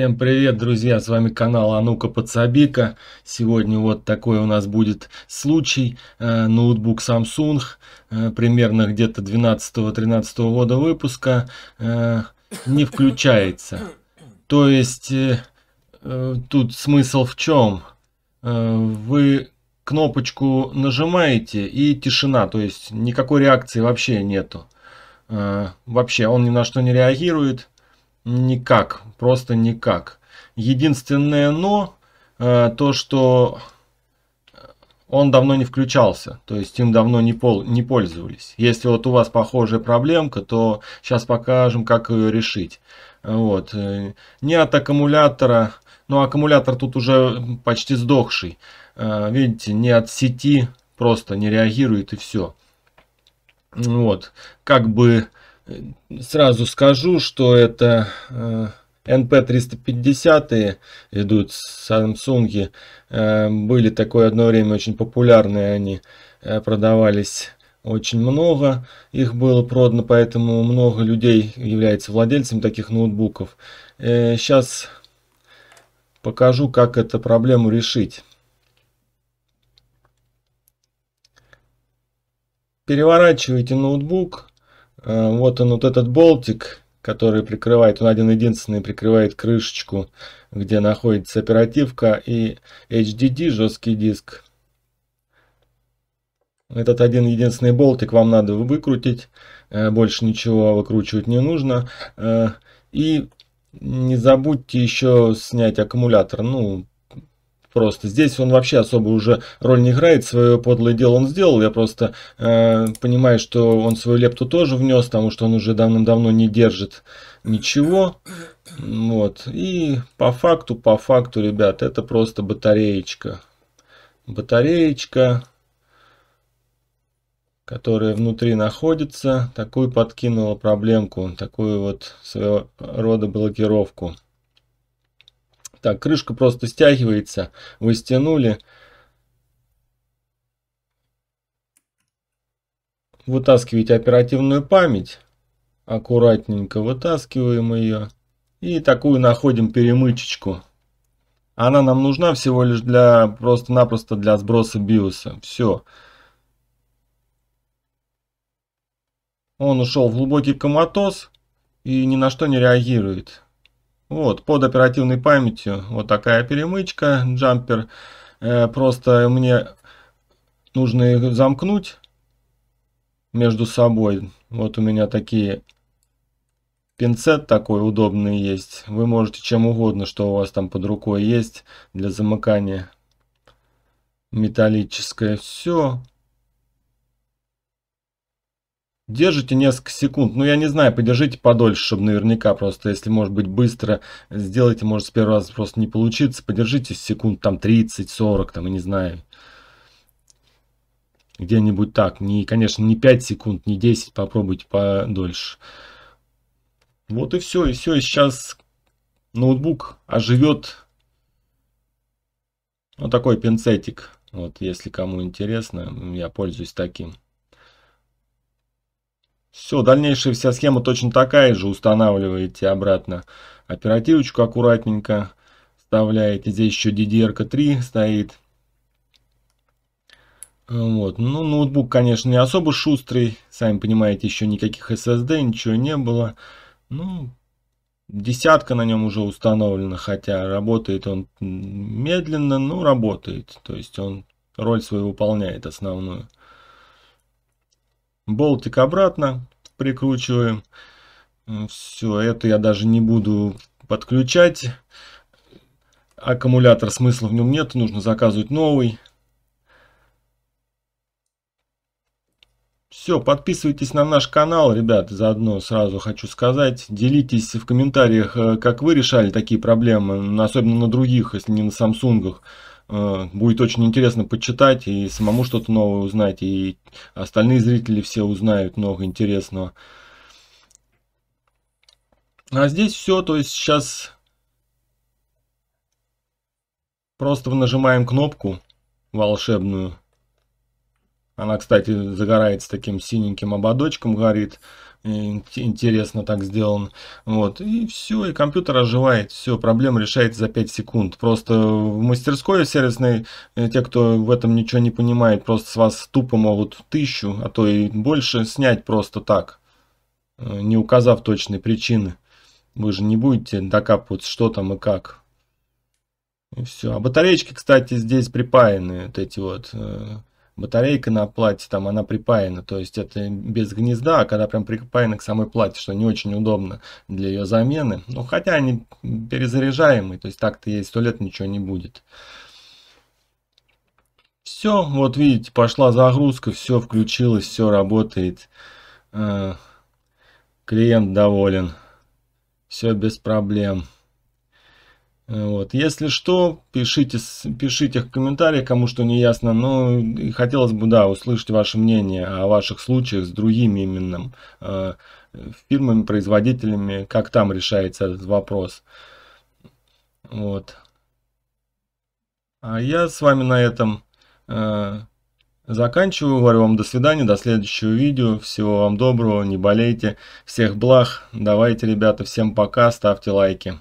Всем привет, друзья! С вами канал А ну подсобика. Сегодня вот такой у нас будет случай. Э, ноутбук Samsung, э, примерно где-то 12-13 года выпуска, э, не включается. То есть, тут смысл в чем? Вы кнопочку нажимаете и тишина, то есть никакой реакции вообще нету. Вообще он ни на что не реагирует никак, просто никак. Единственное но, э, то что он давно не включался, то есть им давно не, пол, не пользовались. Если вот у вас похожая проблемка, то сейчас покажем, как ее решить. Вот. Э, не от аккумулятора, но ну, аккумулятор тут уже почти сдохший. Э, видите, не от сети, просто не реагирует и все. Вот, как бы Сразу скажу, что это NP350 э, идут Samsung. Э, были такое одно время очень популярные они э, продавались очень много их было продано, поэтому много людей является владельцем таких ноутбуков. Сейчас покажу, как эту проблему решить. Переворачиваете ноутбук Э, вот он, вот этот болтик, который прикрывает, он один-единственный прикрывает крышечку, где находится оперативка и HDD, жесткий диск. Этот один-единственный болтик вам надо выкрутить, э, больше ничего выкручивать не нужно. Э, и не забудьте еще снять аккумулятор, ну, просто. Здесь он вообще особо уже роль не играет, свое подлое дело он сделал, я просто э, понимаю, что он свою лепту тоже внес, потому что он уже давным-давно не держит ничего. Вот, и по факту, по факту, ребят, это просто батареечка. Батареечка, которая внутри находится, такую подкинула проблемку, такую вот своего рода блокировку. Так, крышка просто стягивается. Вы стянули. Вытаскиваете оперативную память. Аккуратненько вытаскиваем ее. И такую находим перемычечку. Она нам нужна всего лишь для просто-напросто для сброса биоса. Все. Он ушел в глубокий коматоз и ни на что не реагирует. Вот, под оперативной памятью вот такая перемычка, джампер. Э, просто мне нужно их замкнуть между собой. Вот у меня такие пинцет такой удобный есть. Вы можете чем угодно, что у вас там под рукой есть для замыкания металлическое. Все. Держите несколько секунд, ну я не знаю, подержите подольше, чтобы наверняка, просто если может быть быстро сделайте, может с первого раза просто не получится, подержите секунд там 30-40, там, и не знаю, где-нибудь так, не, конечно, не 5 секунд, не 10, попробуйте подольше. Вот и все, и все, и сейчас ноутбук оживет, вот такой пинцетик, вот если кому интересно, я пользуюсь таким. Все, дальнейшая вся схема точно такая же. Устанавливаете обратно оперативочку аккуратненько. Вставляете. Здесь еще DDR-3 стоит. Вот. Ну, ноутбук, конечно, не особо шустрый. Сами понимаете, еще никаких SSD, ничего не было. Ну, десятка на нем уже установлена, хотя работает он медленно, но работает. То есть он роль свою выполняет основную. Болтик обратно прикручиваем. Все, это я даже не буду подключать. Аккумулятор смысла в нем нет, нужно заказывать новый. Все, подписывайтесь на наш канал, ребят, заодно сразу хочу сказать. Делитесь в комментариях, э, как вы решали такие проблемы, особенно на других, если не на самсунгах. Э, будет очень интересно почитать и самому что-то новое узнать, и остальные зрители все узнают много интересного. А здесь все, то есть сейчас просто нажимаем кнопку волшебную, она, кстати, загорается таким синеньким ободочком, горит. Интересно так сделан. Вот. И все, и компьютер оживает. Все, проблема решается за 5 секунд. Просто в мастерской сервисной, э, те, кто в этом ничего не понимает, просто с вас тупо могут тысячу, а то и больше снять просто так, э, не указав точной причины. Вы же не будете докапывать что там и как. И все. А батареечки, кстати, здесь припаяны, вот эти вот э, батарейка на плате, там она припаяна, то есть это без гнезда, а когда прям припаяна к самой плате, что не очень удобно для ее замены. Но ну, хотя они перезаряжаемые, то есть так-то есть сто лет ничего не будет. Все, вот видите, пошла загрузка, все включилось, все работает. Э, клиент доволен. Все без проблем. Вот. Если что, пишите, пишите в комментариях, кому что не ясно. Но ну, хотелось бы, да, услышать ваше мнение о ваших случаях с другими именно э, фирмами, производителями, как там решается этот вопрос. Вот. А я с вами на этом э, заканчиваю. Говорю вам до свидания, до следующего видео. Всего вам доброго, не болейте, всех благ. Давайте, ребята, всем пока, ставьте лайки.